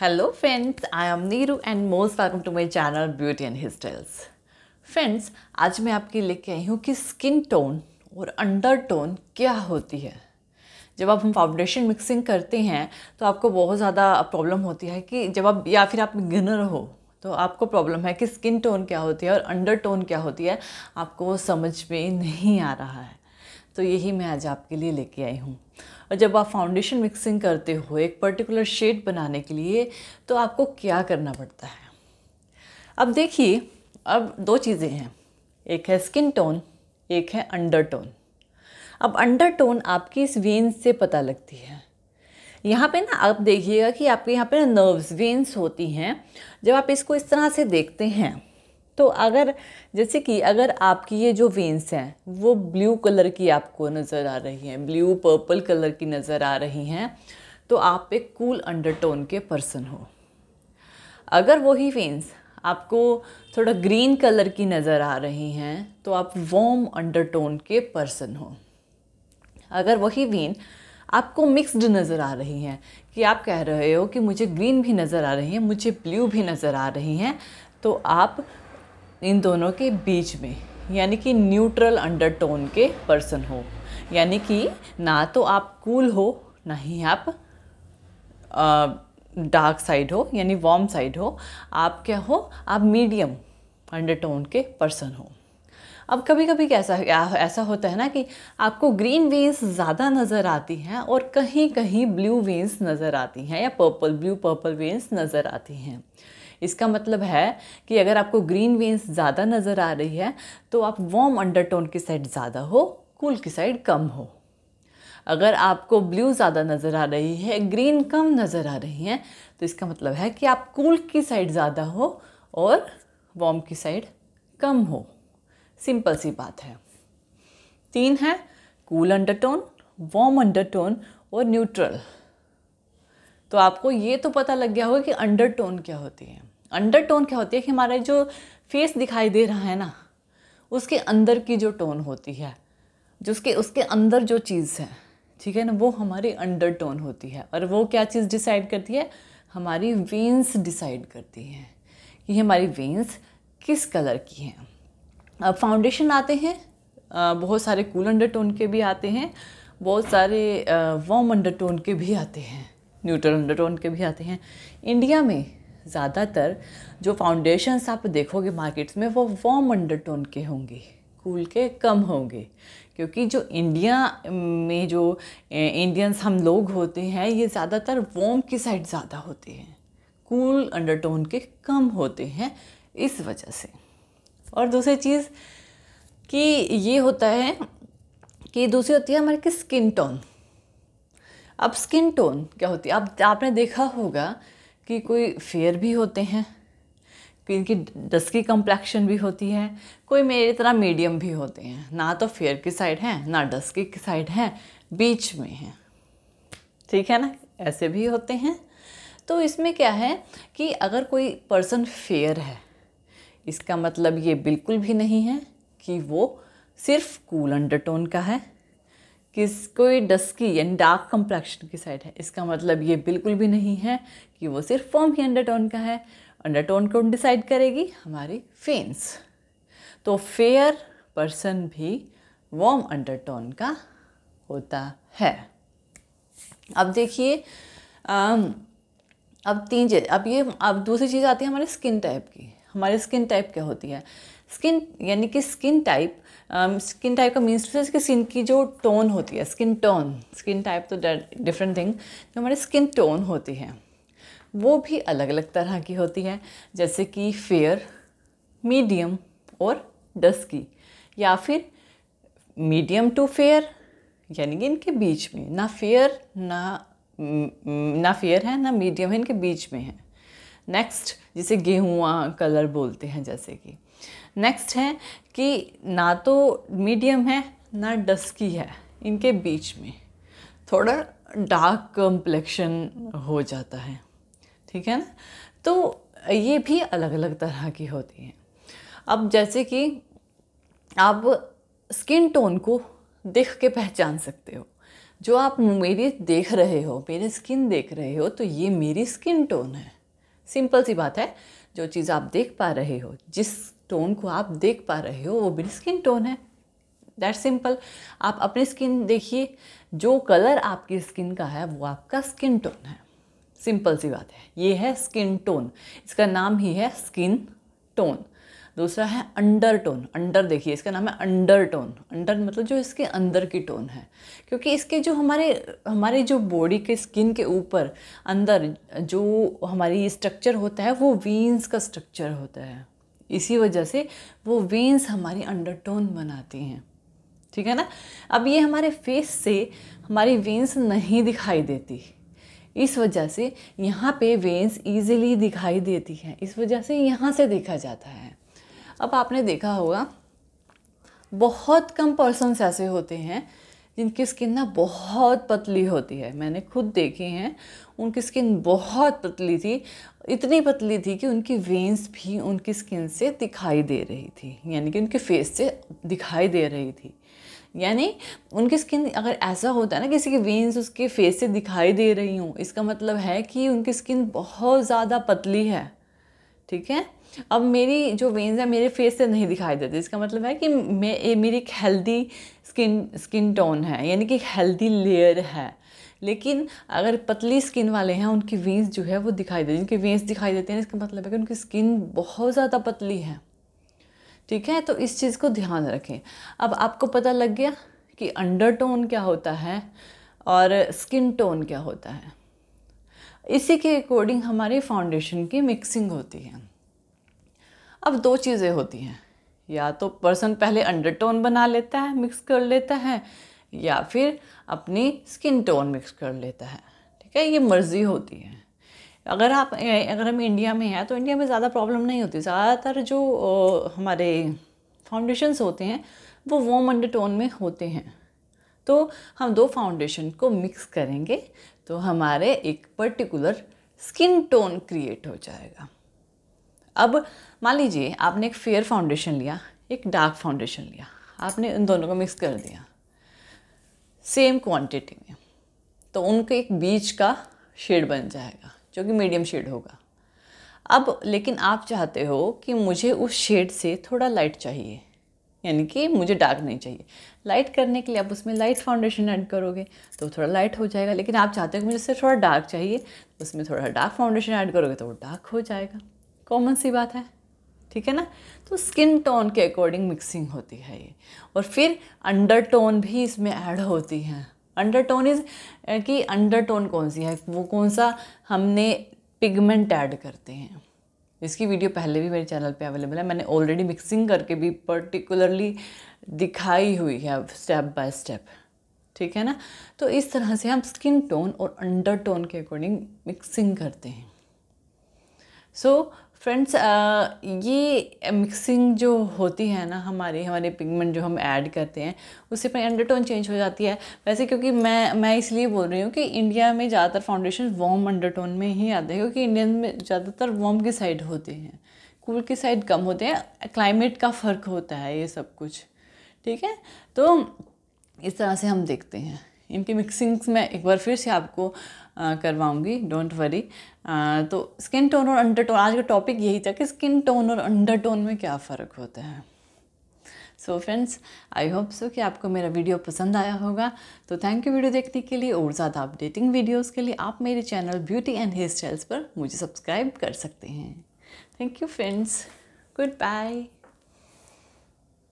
friends I am Neeru and most welcome to my channel beauty and hair styles friends आज मैं आपके लेके आई हूँ कि स्किन टोन और अंडर टोन क्या होती है जब आप हम फाउंडेशन मिक्सिंग करते हैं तो आपको बहुत ज़्यादा प्रॉब्लम होती है कि जब आप या फिर आप गिनर हो तो आपको प्रॉब्लम है कि स्किन टोन क्या होती है और अंडर टोन क्या होती है आपको वो समझ में नहीं आ रहा है तो यही मैं आज आपके लिए लेके आई हूँ और जब आप फाउंडेशन मिक्सिंग करते हो एक पर्टिकुलर शेड बनाने के लिए तो आपको क्या करना पड़ता है अब देखिए अब दो चीज़ें हैं एक है स्किन टोन एक है अंडर टोन अब अंडर टोन आपकी इस वेन से पता लगती है यहाँ पे ना आप देखिएगा कि आपके यहाँ पे ना नर्व्स वेन्स होती हैं जब आप इसको इस तरह से देखते हैं तो अगर जैसे कि अगर आपकी ये जो वेंस हैं वो ब्लू कलर की आपको नज़र आ रही हैं ब्लू पर्पल कलर की नज़र आ रही हैं तो आप एक कूल अंडरटोन के पर्सन हो अगर वही वेंस आपको थोड़ा ग्रीन कलर की नज़र आ रही हैं तो आप वॉम अंडरटोन के पर्सन हो अगर वही वेन आपको मिक्स्ड नज़र आ रही हैं कि आप कह रहे हो कि मुझे ग्रीन भी नज़र आ रही है मुझे ब्लू भी नज़र आ रही हैं तो आप इन दोनों के बीच में यानी कि न्यूट्रल अंडरटोन के पर्सन हो यानी कि ना तो आप कूल हो ना ही आप डार्क साइड हो यानी वार्म साइड हो आप क्या हो आप मीडियम अंडरटोन के पर्सन हो अब कभी कभी कैसा ऐसा होता है ना कि आपको ग्रीन वेन्स ज़्यादा नज़र आती हैं और कहीं कहीं ब्लू वेन्स नज़र आती हैं या पर्पल ब्लू पर्पल वेन्स नज़र आती हैं इसका मतलब है कि अगर आपको ग्रीन वेन्स ज़्यादा नज़र आ रही है तो आप वार्म अंडरटोन की साइड ज़्यादा हो कूल की साइड कम हो अगर आपको ब्लू ज़्यादा नज़र आ रही है ग्रीन कम नज़र आ रही हैं तो इसका मतलब है कि आप कूल की साइड ज़्यादा हो और वॉम की साइड कम हो सिंपल सी बात है तीन है कूल अंडरटोन वॉम अंडरटोन और न्यूट्रल तो आपको ये तो पता लग गया होगा कि अंडरटोन क्या होती है अंडरटोन क्या होती है कि हमारा जो फेस दिखाई दे रहा है ना उसके अंदर की जो टोन होती है जिसके उसके अंदर जो चीज़ है ठीक है ना वो हमारी अंडरटोन होती है और वो क्या चीज़ डिसाइड करती है हमारी वेंस डिसाइड करती है कि हमारी वेंस किस कलर की हैं अब फाउंडेशन आते हैं बहुत सारे कूल अंडरटोन के भी आते हैं बहुत सारे अंडर अंडरटोन के भी आते हैं न्यूट्रल अंडरटोन के भी आते हैं इंडिया में ज़्यादातर जो फाउंडेशंस आप देखोगे मार्केट्स में वो वॉम अंडरटोन के होंगे कूल के कम होंगे क्योंकि जो इंडिया में जो इंडियंस हम लोग होते हैं ये ज़्यादातर वॉम की साइड ज़्यादा होते हैं कूल अंडरटोन के कम होते हैं इस वजह से और दूसरी चीज़ कि ये होता है कि दूसरी होती है हमारे की स्किन टोन अब स्किन टोन क्या होती है अब आपने देखा होगा कि कोई फेयर भी होते हैं इनकी डस्की कम्प्लेक्शन भी होती है कोई मेरी तरह मीडियम भी होते हैं ना तो फेयर की साइड है ना डस्की की साइड है बीच में है ठीक है ना ऐसे भी होते हैं तो इसमें क्या है कि अगर कोई पर्सन फेयर है इसका मतलब ये बिल्कुल भी नहीं है कि वो सिर्फ कूल अंडरटोन का है किस कोई डस्की यानी डार्क कम्प्लेक्शन की साइड है इसका मतलब ये बिल्कुल भी नहीं है कि वो सिर्फ फॉर्म ही अंडरटोन का है अंडरटोन कौन डिसाइड करेगी हमारी फेंस तो फेयर पर्सन भी वॉम अंडरटोन का होता है अब देखिए अब तीन चीज अब ये अब दूसरी चीज़ आती है हमारे स्किन टाइप की हमारी स्किन टाइप क्या होती है स्किन यानी कि skin type skin um, type का मीन्स टू कि स्किन की जो टोन होती है स्किन टोन स्किन टाइप तो डिफरेंट थिंग जो हमारी स्किन टोन होती है वो भी अलग अलग तरह की होती है जैसे कि फेयर मीडियम और डस्की या फिर मीडियम टू फेयर यानी कि इनके बीच में ना फेयर ना ना फेयर है ना मीडियम है इनके बीच में है नेक्स्ट जिसे गेहूँ कलर बोलते हैं जैसे कि नेक्स्ट है कि ना तो मीडियम है ना डस्की है इनके बीच में थोड़ा डार्क कम्प्लेक्शन हो जाता है ठीक है ना तो ये भी अलग अलग तरह की होती हैं अब जैसे कि आप स्किन टोन को देख के पहचान सकते हो जो आप मेरी देख रहे हो मेरी स्किन देख रहे हो तो ये मेरी स्किन टोन है सिंपल सी बात है जो चीज़ आप देख पा रहे हो जिस टोन को आप देख पा रहे हो वो भी स्किन टोन है दैट सिंपल आप अपनी स्किन देखिए जो कलर आपकी स्किन का है वो आपका स्किन टोन है सिंपल सी बात है ये है स्किन टोन इसका नाम ही है स्किन टोन दूसरा है अंडर टोन अंडर देखिए इसका नाम है अंडर टोन अंडर मतलब जो इसके अंदर की टोन है क्योंकि इसके जो हमारे हमारे जो बॉडी के स्किन के ऊपर अंदर जो हमारी स्ट्रक्चर होता है वो वीन्स का स्ट्रक्चर होता है इसी वजह से वो वेंस हमारी अंडरटोन बनाती हैं ठीक है ना अब ये हमारे फेस से हमारी वेंस नहीं दिखाई देती इस वजह से यहाँ पे वेंस इजीली दिखाई देती हैं इस वजह से यहाँ से देखा जाता है अब आपने देखा होगा बहुत कम पर्सनस ऐसे होते हैं जिनकी स्किन ना बहुत पतली होती है मैंने खुद देखी हैं उनकी स्किन बहुत पतली थी इतनी पतली थी कि उनकी वेंस भी उनकी स्किन से दिखाई दे रही थी यानी कि उनके फेस से दिखाई दे रही थी यानी उनकी स्किन अगर ऐसा होता है ना किसी की वेंस उसके फेस से दिखाई दे रही हूँ इसका मतलब है कि उनकी स्किन बहुत ज़्यादा पतली है ठीक है अब मेरी जो वेन्स है मेरे फेस से नहीं दिखाई देती इसका मतलब है कि मे मेरी एक हेल्दी स्किन स्किन टोन है यानी कि हेल्दी लेयर है लेकिन अगर पतली स्किन वाले हैं उनकी वेंस जो है वो दिखाई देती है उनकी वेंस दिखाई देते हैं इसका मतलब है कि उनकी स्किन बहुत ज़्यादा पतली है ठीक है तो इस चीज़ को ध्यान रखें अब आपको पता लग गया कि अंडर टोन क्या होता है और स्किन टोन क्या होता है इसी के अकॉर्डिंग हमारे फाउंडेशन की मिक्सिंग होती है अब दो चीज़ें होती हैं या तो पर्सन पहले अंडरटोन बना लेता है मिक्स कर लेता है या फिर अपनी स्किन टोन मिक्स कर लेता है ठीक है ये मर्ज़ी होती है अगर आप अगर हम इंडिया में हैं तो इंडिया में ज़्यादा प्रॉब्लम नहीं होती ज़्यादातर जो हमारे फाउंडेशंस होते हैं वो वॉम अंडरटोन में होते हैं तो हम दो फाउंडेशन को मिक्स करेंगे तो हमारे एक पर्टिकुलर स्किन टोन क्रिएट हो जाएगा अब मान लीजिए आपने एक फेयर फाउंडेशन लिया एक डार्क फाउंडेशन लिया आपने उन दोनों को मिक्स कर दिया सेम क्वांटिटी में तो उनके एक बीच का शेड बन जाएगा जो कि मीडियम शेड होगा अब लेकिन आप चाहते हो कि मुझे उस शेड से थोड़ा लाइट चाहिए यानी कि मुझे डार्क नहीं चाहिए लाइट करने के लिए आप उसमें लाइट फाउंडेशन ऐड करोगे तो थोड़ा लाइट हो जाएगा लेकिन आप चाहते हो कि मुझे सिर्फ थोड़ा डार्क चाहिए तो उसमें थोड़ा डार्क फाउंडेशन ऐड करोगे तो वो डार्क हो जाएगा कॉमन सी बात है ठीक है ना तो स्किन टोन के अकॉर्डिंग मिक्सिंग होती है ये और फिर अंडर टोन भी इसमें ऐड होती है अंडर टोन इज़ कि अंडर टोन कौन सी है वो कौन सा हमने पिगमेंट ऐड करते हैं जिसकी वीडियो पहले भी मेरे चैनल पे अवेलेबल है मैंने ऑलरेडी मिक्सिंग करके भी पर्टिकुलरली दिखाई हुई है स्टेप बाय स्टेप ठीक है ना तो इस तरह से हम स्किन टोन और अंडर टोन के अकॉर्डिंग मिक्सिंग करते हैं सो फ्रेंड्स uh, ये मिक्सिंग जो होती है ना हमारी हमारे पिगमेंट जो हम ऐड करते हैं उससे पर अंडरटोन चेंज हो जाती है वैसे क्योंकि मैं मैं इसलिए बोल रही हूँ कि इंडिया में ज़्यादातर फाउंडेशन वॉम अंडरटोन में ही आते हैं क्योंकि इंडियन में ज़्यादातर वॉम की साइड होते हैं कूल की साइड कम होते हैं क्लाइमेट का फ़र्क होता है ये सब कुछ ठीक है तो इस तरह से हम देखते हैं इनकी मिक्सिंग्स मैं एक बार फिर से आपको करवाऊंगी डोंट वरी तो स्किन टोन और अंडर टोन आज का टॉपिक यही था कि स्किन टोन और अंडर टोन में क्या फ़र्क होता है so friends I hope so कि आपको मेरा वीडियो पसंद आया होगा तो थैंक यू वीडियो देखने के लिए और ज़्यादा अपडेटिंग वीडियोज़ के लिए आप मेरे channel beauty and hair styles पर मुझे सब्सक्राइब कर सकते हैं thank you friends good bye